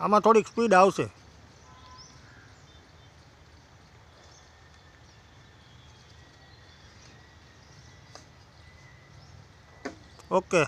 આમાં થોડીક સ્પીડ આવશે ઓકે